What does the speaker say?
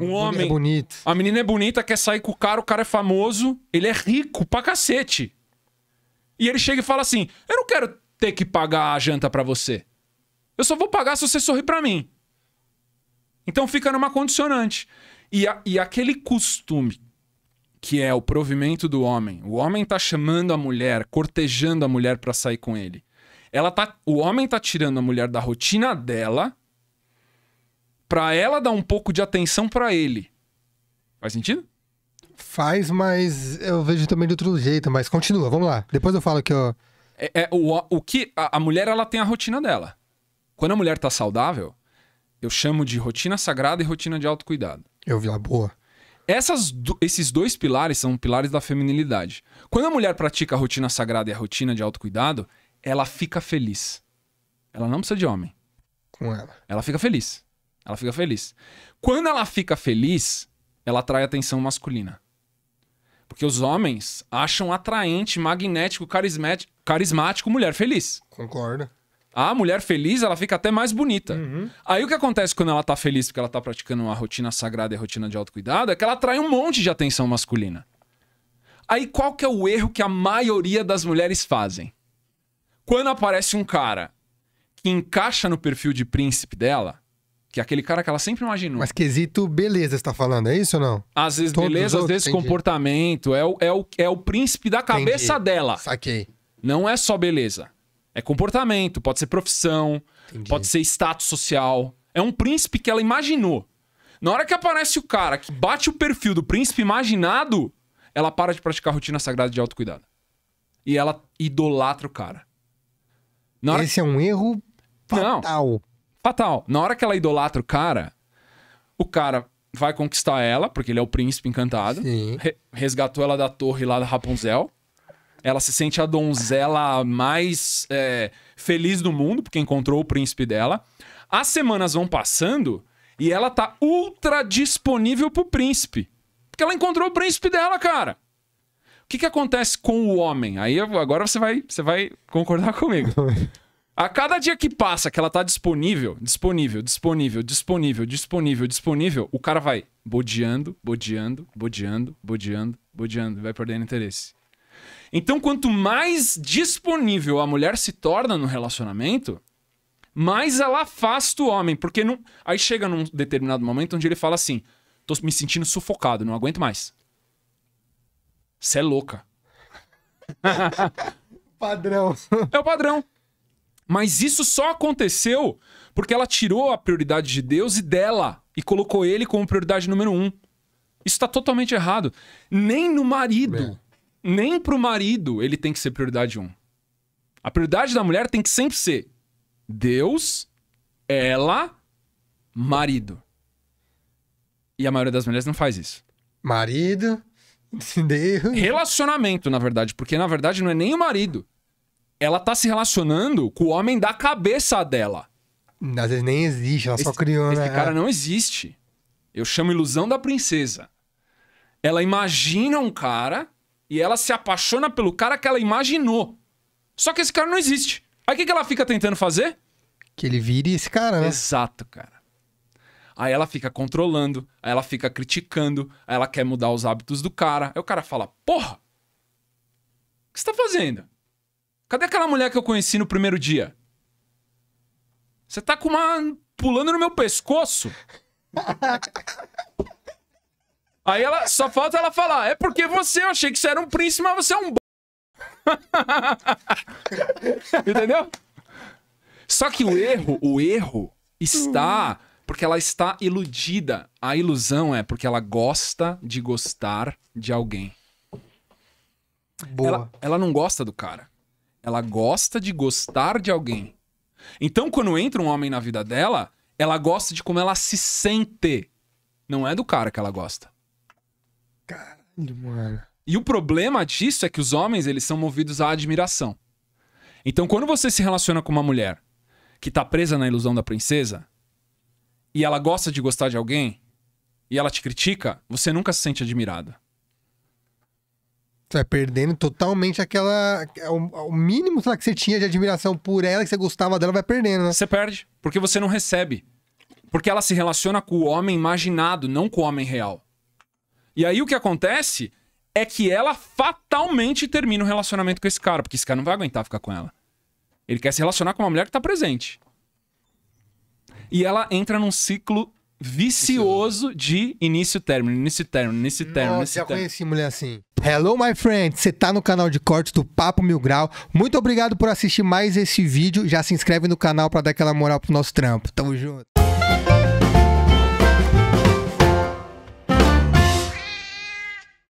Um homem. É bonito. A menina é bonita, quer sair com o cara, o cara é famoso, ele é rico pra cacete. E ele chega e fala assim: Eu não quero ter que pagar a janta para você. Eu só vou pagar se você sorrir para mim. Então fica numa condicionante. E, a, e aquele costume que é o provimento do homem. O homem tá chamando a mulher, cortejando a mulher para sair com ele. Ela tá, o homem tá tirando a mulher da rotina dela para ela dar um pouco de atenção para ele. Faz sentido? Faz, mas eu vejo também de outro jeito, mas continua, vamos lá. Depois eu falo que eu... É, é o, o que... A, a mulher, ela tem a rotina dela. Quando a mulher tá saudável, eu chamo de rotina sagrada e rotina de autocuidado. Eu vi lá, boa. Essas, esses dois pilares são pilares da feminilidade. Quando a mulher pratica a rotina sagrada e a rotina de autocuidado, ela fica feliz. Ela não precisa de homem. Com ela. Ela fica feliz. Ela fica feliz. Quando ela fica feliz, ela atrai atenção masculina. Porque os homens acham atraente, magnético, carismático, carismático mulher feliz. Concordo. A mulher feliz, ela fica até mais bonita. Uhum. Aí o que acontece quando ela tá feliz porque ela tá praticando uma rotina sagrada e a rotina de autocuidado é que ela atrai um monte de atenção masculina. Aí qual que é o erro que a maioria das mulheres fazem? Quando aparece um cara que encaixa no perfil de príncipe dela, que é aquele cara que ela sempre imaginou. Mas quesito beleza, você tá falando, é isso ou não? Às vezes Todos beleza, às vezes comportamento. É o, é, o, é o príncipe da cabeça entendi. dela. Saquei. Não é só beleza. É comportamento, pode ser profissão, entendi. pode ser status social. É um príncipe que ela imaginou. Na hora que aparece o cara que bate o perfil do príncipe imaginado, ela para de praticar a rotina sagrada de autocuidado. E ela idolatra o cara. Esse que... é um erro fatal. Não fatal. Na hora que ela idolatra o cara, o cara vai conquistar ela, porque ele é o príncipe encantado. Re resgatou ela da torre lá da Rapunzel. Ela se sente a donzela mais é, feliz do mundo, porque encontrou o príncipe dela. As semanas vão passando e ela tá ultra disponível pro príncipe. Porque ela encontrou o príncipe dela, cara. O que, que acontece com o homem? Aí agora você vai, você vai concordar comigo. A cada dia que passa que ela tá disponível, disponível, disponível, disponível, disponível, disponível, o cara vai bodeando, bodeando, bodeando, bodeando, bodeando, vai perdendo interesse. Então, quanto mais disponível a mulher se torna no relacionamento, mais ela afasta o homem, porque não... aí chega num determinado momento onde ele fala assim: "Tô me sentindo sufocado, não aguento mais". Você é louca. padrão. É o padrão. Mas isso só aconteceu porque ela tirou a prioridade de Deus e dela e colocou ele como prioridade número um. Isso está totalmente errado. Nem no marido, é. nem pro marido ele tem que ser prioridade um. A prioridade da mulher tem que sempre ser Deus, ela, marido. E a maioria das mulheres não faz isso. Marido, Deus. Relacionamento, na verdade, porque na verdade não é nem o marido ela tá se relacionando com o homem da cabeça dela. Às vezes nem existe, ela esse, só criou, esse né? Esse cara não existe. Eu chamo ilusão da princesa. Ela imagina um cara e ela se apaixona pelo cara que ela imaginou. Só que esse cara não existe. Aí o que, que ela fica tentando fazer? Que ele vire esse cara, né? Exato, cara. Aí ela fica controlando, aí ela fica criticando, aí ela quer mudar os hábitos do cara. Aí o cara fala: Porra, o que você tá fazendo? Cadê aquela mulher que eu conheci no primeiro dia? Você tá com uma. pulando no meu pescoço. Aí ela só falta ela falar: é porque você, eu achei que você era um príncipe, mas você é um b. Entendeu? Só que o erro, o erro está porque ela está iludida. A ilusão é porque ela gosta de gostar de alguém. Boa. Ela, ela não gosta do cara. Ela gosta de gostar de alguém. Então, quando entra um homem na vida dela, ela gosta de como ela se sente. Não é do cara que ela gosta. Caralho, mano. E o problema disso é que os homens, eles são movidos à admiração. Então, quando você se relaciona com uma mulher que tá presa na ilusão da princesa, e ela gosta de gostar de alguém, e ela te critica, você nunca se sente admirada. Você vai perdendo totalmente aquela. O, o mínimo lá, que você tinha de admiração por ela, que você gostava dela, vai perdendo, né? Você perde, porque você não recebe. Porque ela se relaciona com o homem imaginado, não com o homem real. E aí o que acontece é que ela fatalmente termina o um relacionamento com esse cara, porque esse cara não vai aguentar ficar com ela. Ele quer se relacionar com uma mulher que tá presente. E ela entra num ciclo vicioso de início término, início término, início término. Nossa, já término. conheci mulher assim. Hello, my friend! Você tá no canal de cortes do Papo Mil Grau. Muito obrigado por assistir mais esse vídeo. Já se inscreve no canal para dar aquela moral pro nosso trampo. Tamo junto.